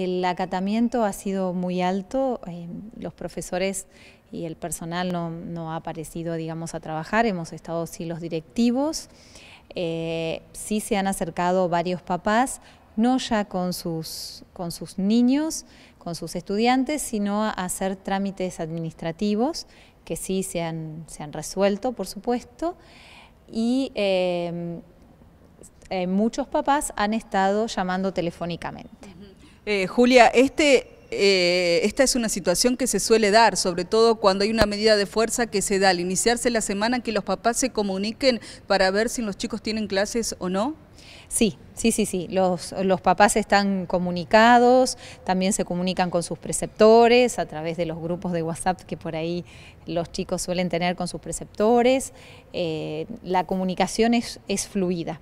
El acatamiento ha sido muy alto, em, los profesores y el personal no, ha aparecido, digamos, a trabajar, hemos estado sí los directivos, eh, sí se han acercado varios papás, no ya con sus, con sus niños, con sus estudiantes, sino a hacer trámites administrativos, que sí se han, se han resuelto, por supuesto, y em, eh, muchos papás han estado llamando telefónicamente. Eh, Julia, este, eh, esta es una situación que se suele dar, sobre todo cuando hay una medida de fuerza que se da al iniciarse la semana, que los papás se comuniquen para ver si los chicos tienen clases o no. Sí, sí, sí, sí. Los, los, papás están comunicados, también se comunican con sus preceptores a través de los grupos de WhatsApp que por ahí los chicos suelen tener con sus preceptores. Eh, la comunicación es, es fluida.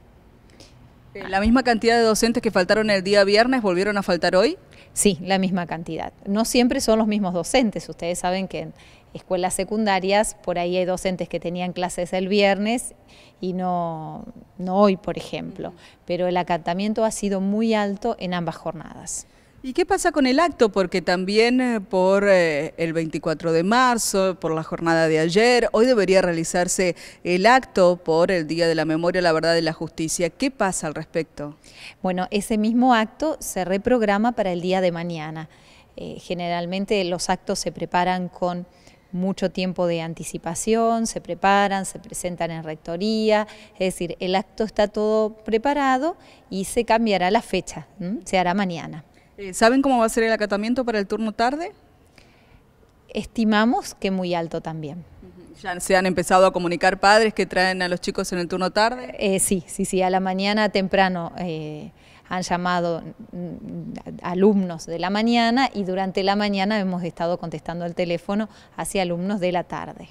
Eh, ¿La misma cantidad de docentes que faltaron el día viernes volvieron a faltar hoy? Sí, la misma cantidad. No siempre son los mismos docentes. Ustedes saben que en escuelas secundarias por ahí hay docentes que tenían clases el viernes y no, no hoy, por ejemplo. Pero el acatamiento ha sido muy alto en ambas jornadas. ¿Y qué pasa con el acto? Porque también eh, por eh, el 24 de marzo, por la jornada de ayer, hoy debería realizarse el acto por el Día de la Memoria, la Verdad y la Justicia. ¿Qué pasa al respecto? Bueno, ese mismo acto se reprograma para el día de mañana. Eh, generalmente los actos se preparan con mucho tiempo de anticipación, se preparan, se presentan en rectoría, es decir, el acto está todo preparado y se cambiará la fecha, se hará mañana. Eh, ¿Saben cómo va a ser el acatamiento para el turno tarde? Estimamos que muy alto también. ¿Ya se han empezado a comunicar padres que traen a los chicos en el turno tarde? Eh, sí, sí, sí, a la mañana temprano eh, han llamado mm, alumnos de la mañana y durante la mañana hemos estado contestando al teléfono hacia alumnos de la tarde.